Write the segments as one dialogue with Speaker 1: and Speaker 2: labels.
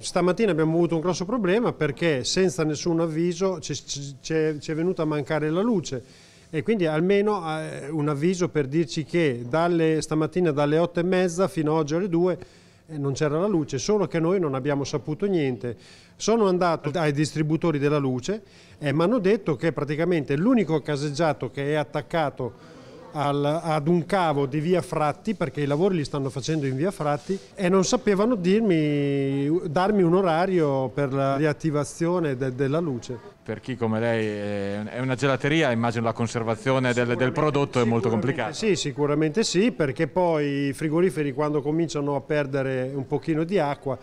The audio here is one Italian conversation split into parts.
Speaker 1: Stamattina abbiamo avuto un grosso problema perché senza nessun avviso ci, ci, ci, è, venuta a mancare la luce e quindi almeno eh, un avviso per dirci che dalle, stamattina dalle 8 e mezza fino ad oggi alle 2 eh, non c'era la luce, solo che noi non abbiamo saputo niente. Sono andato ai distributori della luce e mi hanno detto che praticamente l'unico caseggiato che è attaccato al, ad un cavo di via Fratti, perché i lavori li stanno facendo in via Fratti, e non sapevano dirmi, darmi un orario per la riattivazione de, della luce. Per
Speaker 2: chi come lei è una gelateria, immagino la conservazione del, del prodotto è molto complicata.
Speaker 1: Sì, sicuramente sì, perché poi i frigoriferi quando cominciano a perdere un pochino di acqua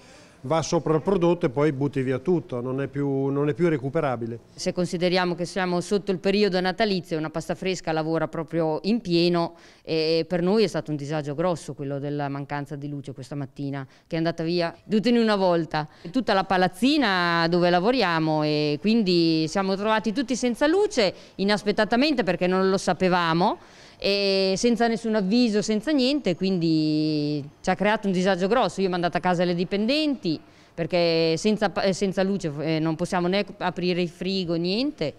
Speaker 1: va sopra il prodotto e poi butti via tutto, non è, più, non è più recuperabile.
Speaker 3: Se consideriamo che siamo sotto il periodo natalizio, una pasta fresca lavora proprio in pieno e per noi è stato un disagio grosso quello della mancanza di luce questa mattina, che è andata via tutta in una volta. Tutta la palazzina dove lavoriamo e quindi siamo trovati tutti senza luce inaspettatamente perché non lo sapevamo e senza nessun avviso, senza niente, quindi ci ha creato un disagio grosso. Io ho mandato a casa le dipendenti perché senza, senza luce eh, non possiamo né aprire il frigo, niente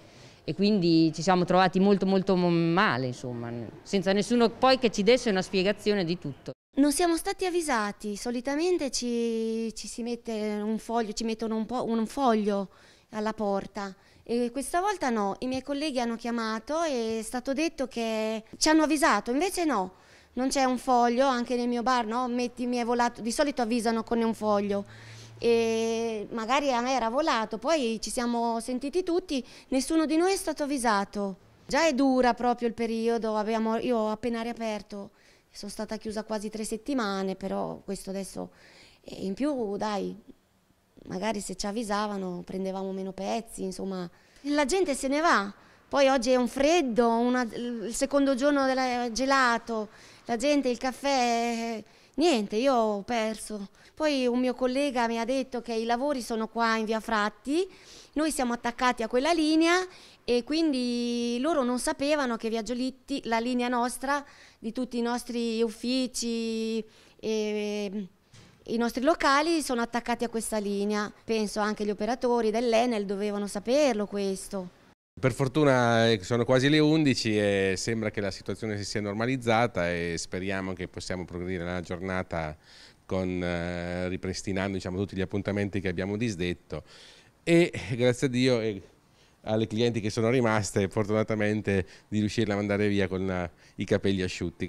Speaker 3: e quindi ci siamo trovati molto molto male, insomma, senza nessuno poi che ci desse una spiegazione di tutto.
Speaker 4: Non siamo stati avvisati, solitamente ci, ci si mette un foglio, ci mettono un, un foglio alla porta. E questa volta no, i miei colleghi hanno chiamato e è stato detto che ci hanno avvisato, invece no, non c'è un foglio, anche nel mio bar no, mettimi è volato, di solito avvisano con un foglio. E magari a me era volato, poi ci siamo sentiti tutti, nessuno di noi è stato avvisato. Già è dura proprio il periodo, abbiamo, io ho appena riaperto, sono stata chiusa quasi tre settimane, però questo adesso è in più dai, magari se ci avvisavano prendevamo meno pezzi, insomma. La gente se ne va, poi oggi è un freddo, una, il secondo giorno del gelato, la gente, il caffè, niente, io ho perso. Poi un mio collega mi ha detto che i lavori sono qua in via Fratti, noi siamo attaccati a quella linea e quindi loro non sapevano che via Giolitti, la linea nostra, di tutti i nostri uffici e i nostri locali sono attaccati a questa linea, penso anche gli operatori dell'Enel dovevano saperlo questo.
Speaker 2: Per fortuna eh, sono quasi le 11 e sembra che la situazione si sia normalizzata e speriamo che possiamo progredire nella giornata con, eh, ripristinando diciamo, tutti gli appuntamenti che abbiamo disdetto e eh, grazie a Dio e eh, alle clienti che sono rimaste fortunatamente di riuscirle a mandare via con la, i capelli asciutti.